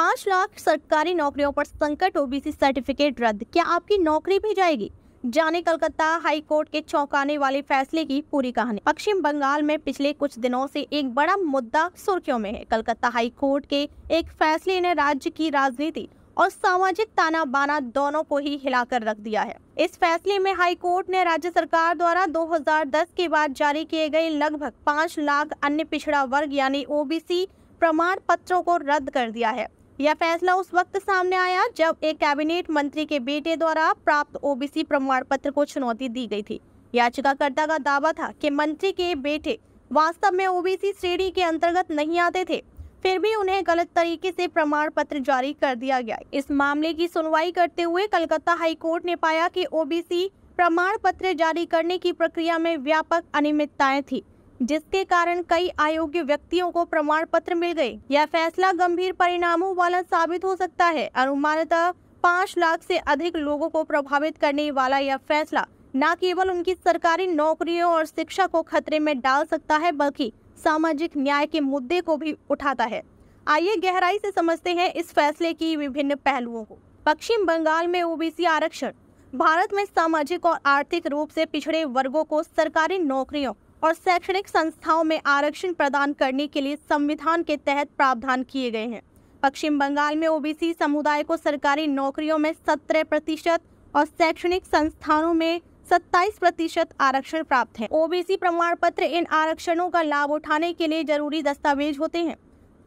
पाँच लाख सरकारी नौकरियों पर संकट ओबीसी सर्टिफिकेट रद्द क्या आपकी नौकरी भी जाएगी जाने कलकत्ता हाई कोर्ट के चौंकाने वाले फैसले की पूरी कहानी पश्चिम बंगाल में पिछले कुछ दिनों से एक बड़ा मुद्दा सुर्खियों में है कलकत्ता हाई कोर्ट के एक फैसले ने राज्य की राजनीति और सामाजिक ताना बाना दोनों को ही हिलाकर रख दिया है इस फैसले में हाई कोर्ट ने राज्य सरकार द्वारा 2010 के बाद जारी किए गए लगभग पाँच लाख अन्य पिछड़ा वर्ग यानी ओबीसी प्रमाण पत्रों को रद्द कर दिया है यह फैसला उस वक्त सामने आया जब एक कैबिनेट मंत्री के बेटे द्वारा प्राप्त ओबीसी प्रमाण पत्र को चुनौती दी गई थी याचिकाकर्ता का दावा था कि मंत्री के बेटे वास्तव में ओबीसी श्रेणी के अंतर्गत नहीं आते थे फिर भी उन्हें गलत तरीके से प्रमाण पत्र जारी कर दिया गया इस मामले की सुनवाई करते हुए कलकत्ता हाईकोर्ट ने पाया कि ओबीसी प्रमाण पत्र जारी करने की प्रक्रिया में व्यापक अनियमितताएं थी जिसके कारण कई अयोग्य व्यक्तियों को प्रमाण पत्र मिल गए यह फैसला गंभीर परिणामों वाला साबित हो सकता है अनुमानतः पाँच लाख से अधिक लोगों को प्रभावित करने वाला यह फैसला न केवल उनकी सरकारी नौकरियों और शिक्षा को खतरे में डाल सकता है बल्कि सामाजिक न्याय के मुद्दे को भी उठाता है आइए गहराई से समझते हैं इस फैसले की विभिन्न पहलुओं को पश्चिम बंगाल में ओबीसी आरक्षण भारत में सामाजिक और आर्थिक रूप से पिछड़े वर्गों को सरकारी नौकरियों और शैक्षणिक संस्थाओं में आरक्षण प्रदान करने के लिए संविधान के तहत प्रावधान किए गए हैं पश्चिम बंगाल में ओबीसी समुदाय को सरकारी नौकरियों में सत्रह प्रतिशत और शैक्षणिक संस्थानों में 27 प्रतिशत आरक्षण प्राप्त है ओबीसी प्रमाण पत्र इन आरक्षणों का लाभ उठाने के लिए जरूरी दस्तावेज होते हैं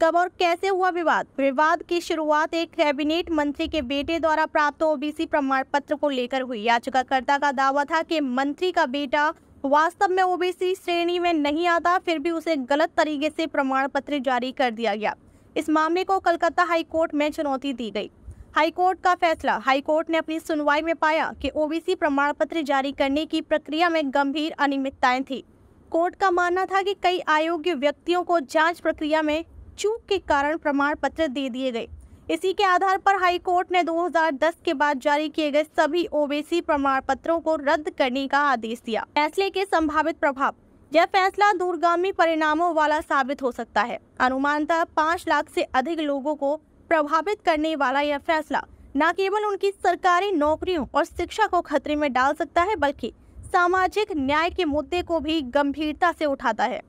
कब और कैसे हुआ विवाद विवाद की शुरुआत एक कैबिनेट मंत्री के बेटे द्वारा प्राप्त ओबीसी प्रमाण पत्र को लेकर हुई याचिकाकर्ता का दावा था कि मंत्री का बेटा वास्तव में ओबीसी श्रेणी में नहीं आता फिर भी उसे गलत तरीके से प्रमाण पत्र जारी कर दिया गया इस मामले को कलकत्ता हाईकोर्ट में चुनौती दी गई हाईकोर्ट का फैसला हाईकोर्ट ने अपनी सुनवाई में पाया कि ओबीसी प्रमाण पत्र जारी करने की प्रक्रिया में गंभीर अनियमितताएं थी कोर्ट का मानना था कि कई अयोग्य व्यक्तियों को जांच प्रक्रिया में चूक के कारण प्रमाण पत्र दे दिए गए इसी के आधार पर कोर्ट ने 2010 के बाद जारी किए गए सभी ओबीसी प्रमाण पत्रों को रद्द करने का आदेश दिया फैसले के संभावित प्रभाव यह फैसला दूरगामी परिणामों वाला साबित हो सकता है अनुमानतः पाँच लाख से अधिक लोगों को प्रभावित करने वाला यह फैसला न केवल उनकी सरकारी नौकरियों और शिक्षा को खतरे में डाल सकता है बल्कि सामाजिक न्याय के मुद्दे को भी गंभीरता से उठाता है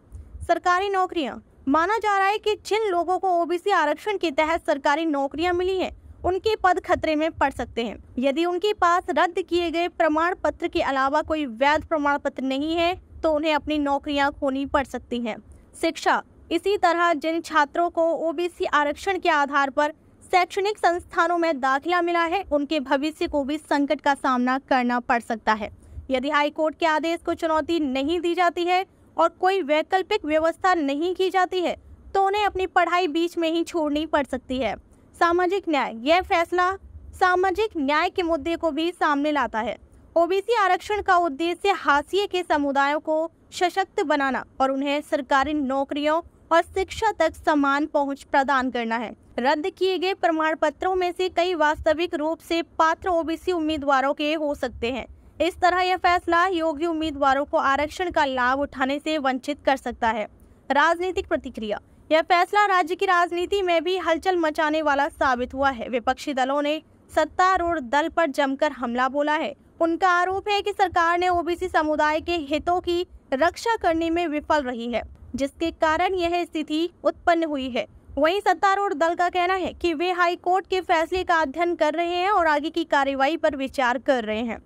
सरकारी नौकरियां माना जा रहा है कि जिन लोगों को ओबीसी आरक्षण के तहत सरकारी नौकरियां मिली हैं उनके पद खतरे में पड़ सकते हैं यदि उनके पास रद्द किए गए प्रमाण पत्र के अलावा कोई वैध प्रमाण पत्र नहीं है तो उन्हें अपनी नौकरियां खोनी पड़ सकती हैं शिक्षा इसी तरह जिन छात्रों को ओ आरक्षण के आधार पर शैक्षणिक संस्थानों में दाखिला मिला है उनके भविष्य को भी संकट का सामना करना पड़ सकता है यदि हाईकोर्ट के आदेश को चुनौती नहीं दी जाती है और कोई वैकल्पिक व्यवस्था नहीं की जाती है तो उन्हें अपनी पढ़ाई बीच में ही छोड़नी पड़ सकती है सामाजिक न्याय यह फैसला सामाजिक न्याय के मुद्दे को भी सामने लाता है ओबीसी आरक्षण का उद्देश्य हाशिए के समुदायों को सशक्त बनाना और उन्हें सरकारी नौकरियों और शिक्षा तक समान पहुंच प्रदान करना है रद्द किए गए प्रमाण पत्रों में से कई वास्तविक रूप से पात्र ओबीसी उम्मीदवारों के हो सकते हैं इस तरह यह फैसला योग्य उम्मीदवारों को आरक्षण का लाभ उठाने से वंचित कर सकता है राजनीतिक प्रतिक्रिया यह फैसला राज्य की राजनीति में भी हलचल मचाने वाला साबित हुआ है विपक्षी दलों ने सत्तारूढ़ दल पर जमकर हमला बोला है उनका आरोप है कि सरकार ने ओबीसी समुदाय के हितों की रक्षा करने में विफल रही है जिसके कारण यह स्थिति उत्पन्न हुई है वहीं सत्तारूढ़ दल का कहना है कि वे हाई कोर्ट के फैसले का अध्ययन कर रहे हैं और आगे की कार्रवाई पर विचार कर रहे हैं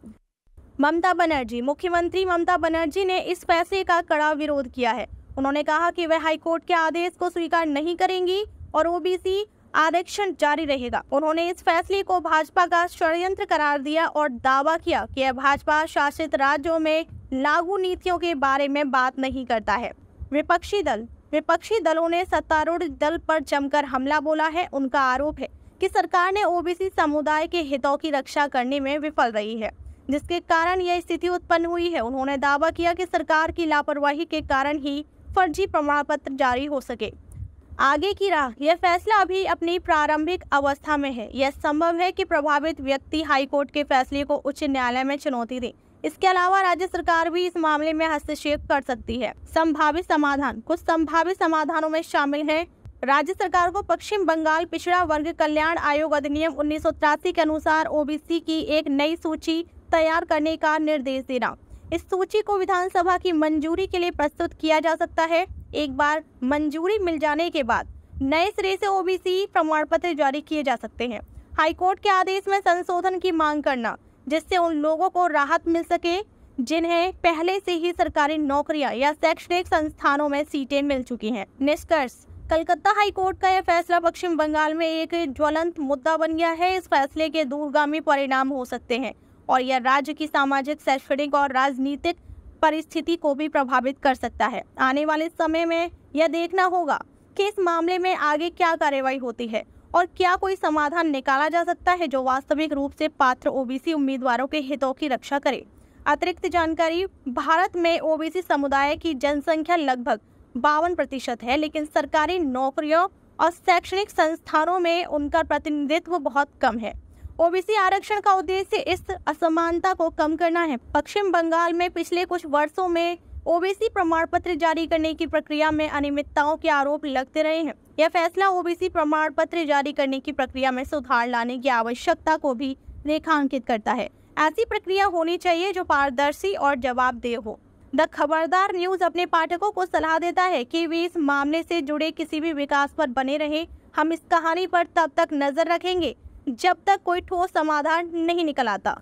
ममता बनर्जी मुख्यमंत्री ममता बनर्जी ने इस फैसले का कड़ा विरोध किया है उन्होंने कहा कि वह हाईकोर्ट के आदेश को स्वीकार नहीं करेंगी और ओबीसी आरक्षण जारी रहेगा उन्होंने इस फैसले को भाजपा का षडयंत्र करार दिया और दावा किया कि यह भाजपा शासित राज्यों में लागू नीतियों के बारे में बात नहीं करता है विपक्षी दल विपक्षी दलों ने सत्तारूढ़ दल पर जमकर हमला बोला है उनका आरोप है कि सरकार ने ओबीसी समुदाय के हितों की रक्षा करने में विफल रही है जिसके कारण यह स्थिति उत्पन्न हुई है उन्होंने दावा किया कि सरकार की लापरवाही के कारण ही फर्जी प्रमाण पत्र जारी हो सके आगे की राह यह फैसला अभी अपनी प्रारंभिक अवस्था में है यह संभव है कि प्रभावित व्यक्ति हाईकोर्ट के फैसले को उच्च न्यायालय में चुनौती दे इसके अलावा राज्य सरकार भी इस मामले में हस्तक्षेप कर सकती है संभावित समाधान कुछ संभावित समाधानों में शामिल है राज्य सरकार को पश्चिम बंगाल पिछड़ा वर्ग कल्याण आयोग अधिनियम उन्नीस के अनुसार ओबीसी की एक नई सूची तैयार करने का निर्देश देना इस सूची को विधानसभा की मंजूरी के लिए प्रस्तुत किया जा सकता है एक बार मंजूरी मिल जाने के बाद नए सिरे से ओबीसी प्रमाण पत्र जारी किए जा सकते हैं हाईकोर्ट के आदेश में संशोधन की मांग करना जिससे उन लोगों को राहत मिल सके जिन्हें पहले से ही सरकारी नौकरियां या शैक्षणिक संस्थानों में सीटें मिल चुकी हैं निष्कर्ष कलकत्ता हाईकोर्ट का यह फैसला पश्चिम बंगाल में एक ज्वलंत मुद्दा बन गया है इस फैसले के दूरगामी परिणाम हो सकते हैं और यह राज्य की सामाजिक शैक्षणिक और राजनीतिक परिस्थिति को भी प्रभावित कर सकता है आने वाले समय में यह देखना होगा कि इस मामले में आगे क्या कार्रवाई होती है और क्या कोई समाधान निकाला जा सकता है जो वास्तविक रूप से पात्र ओबीसी उम्मीदवारों के हितों की रक्षा करे अतिरिक्त जानकारी भारत में ओबीसी समुदाय की जनसंख्या लगभग बावन प्रतिशत है लेकिन सरकारी नौकरियों और शैक्षणिक संस्थानों में उनका प्रतिनिधित्व बहुत कम है ओबीसी आरक्षण का उद्देश्य इस असमानता को कम करना है पश्चिम बंगाल में पिछले कुछ वर्षों में ओबीसी प्रमाण पत्र जारी करने की प्रक्रिया में अनियमितताओं के आरोप लगते रहे हैं यह फैसला ओबीसी प्रमाण पत्र जारी करने की प्रक्रिया में सुधार लाने की आवश्यकता को भी रेखांकित करता है ऐसी प्रक्रिया होनी चाहिए जो पारदर्शी और जवाबदेह हो द खबरदार न्यूज अपने पाठकों को सलाह देता है कि वे इस मामले से जुड़े किसी भी विकास पर बने रहे हम इस कहानी पर तब तक नजर रखेंगे जब तक कोई ठोस समाधान नहीं निकल आता